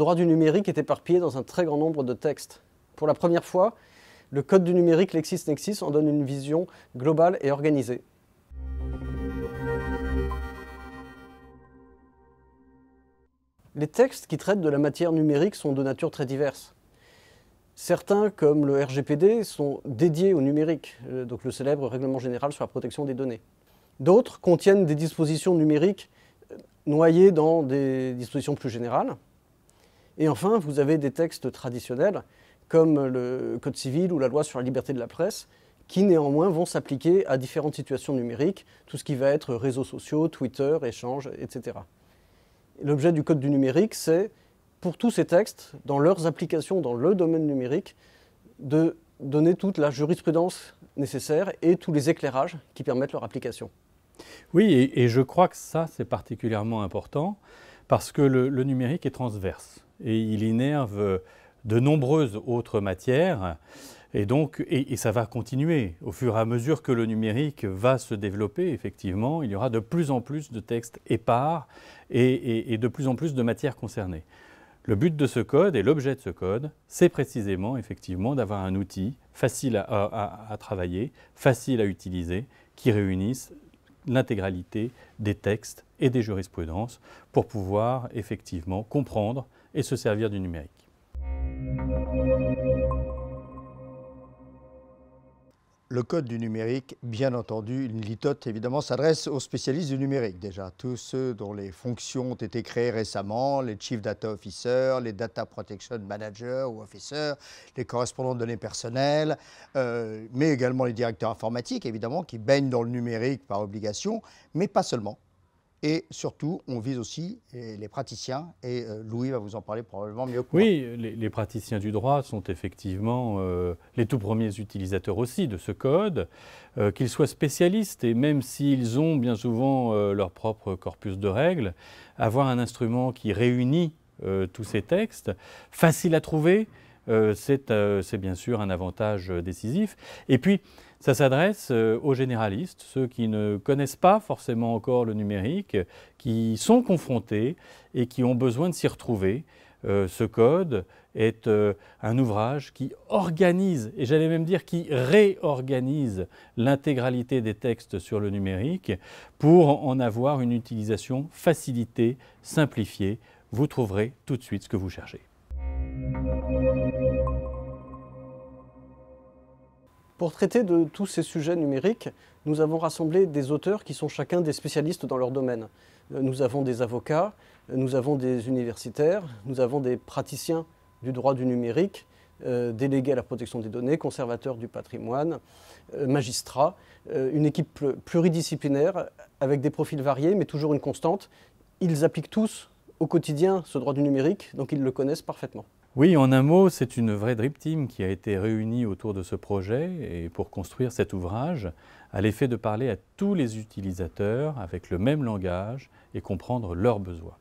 le droit du numérique est éparpillé dans un très grand nombre de textes. Pour la première fois, le code du numérique LexisNexis en donne une vision globale et organisée. Les textes qui traitent de la matière numérique sont de nature très diverse. Certains, comme le RGPD, sont dédiés au numérique, euh, donc le célèbre règlement général sur la protection des données. D'autres contiennent des dispositions numériques euh, noyées dans des dispositions plus générales, et enfin, vous avez des textes traditionnels comme le Code civil ou la loi sur la liberté de la presse, qui néanmoins vont s'appliquer à différentes situations numériques, tout ce qui va être réseaux sociaux, Twitter, échanges, etc. L'objet du Code du numérique, c'est pour tous ces textes, dans leurs applications dans le domaine numérique, de donner toute la jurisprudence nécessaire et tous les éclairages qui permettent leur application. Oui, et, je crois que ça, c'est particulièrement important parce que le, numérique est transverse et il innerve euh, de nombreuses autres matières. Et donc, et, ça va continuer. Au fur et à mesure que le numérique va se développer, effectivement, il y aura de plus en plus de textes épars et, de plus en plus de matières concernées. Le but de ce code et l'objet de ce code, c'est précisément, effectivement, d'avoir un outil facile à travailler, facile à utiliser, qui réunisse l'intégralité des textes et des jurisprudences pour pouvoir effectivement comprendre et se servir du numérique. le code du numérique, bien entendu, une litote évidemment s'adresse aux spécialistes du numérique déjà, tous ceux dont les fonctions ont été créées récemment, les Chief Data Officer, les Data Protection Manager ou Officer, les correspondants de données personnelles, euh, mais également les directeurs informatiques évidemment qui baignent dans le numérique par obligation, mais pas seulement. Et surtout, on vise aussi eh, les praticiens, et euh, Louis va vous en parler probablement mieux que moi. Oui, les, praticiens du droit sont effectivement euh, les tout premiers utilisateurs aussi de ce code, euh, qu'ils soient spécialistes, et même s'ils ont bien souvent leur propre corpus de règles, avoir un instrument qui réunit tous ces textes, facile à trouver, euh, euh, c'est bien sûr un avantage euh, décisif. Et puis, ça s'adresse aux généralistes, ceux qui ne connaissent pas forcément encore le numérique, qui sont confrontés et qui ont besoin de s'y retrouver. ce code est un ouvrage qui organise, et j'allais même dire qui réorganise l'intégralité des textes sur le numérique pour en avoir une utilisation facilitée, simplifiée. Vous trouverez tout de suite ce que vous cherchez. Pour traiter de tous ces sujets numériques, nous avons rassemblé des auteurs qui sont chacun des spécialistes dans leur domaine. Euh, nous avons des avocats, euh, nous avons des universitaires, nous avons des praticiens du droit du numérique, euh, délégués à la protection des données, conservateurs du patrimoine, magistrats, une équipe pluridisciplinaire avec des profils variés mais toujours une constante. Ils appliquent tous au quotidien ce droit du numérique, donc ils le connaissent parfaitement. Oui, en un mot, c'est une vraie drip Team qui a été réunie autour de ce projet et pour construire cet ouvrage, à l'effet de parler à tous les utilisateurs avec le même langage et comprendre leurs besoins.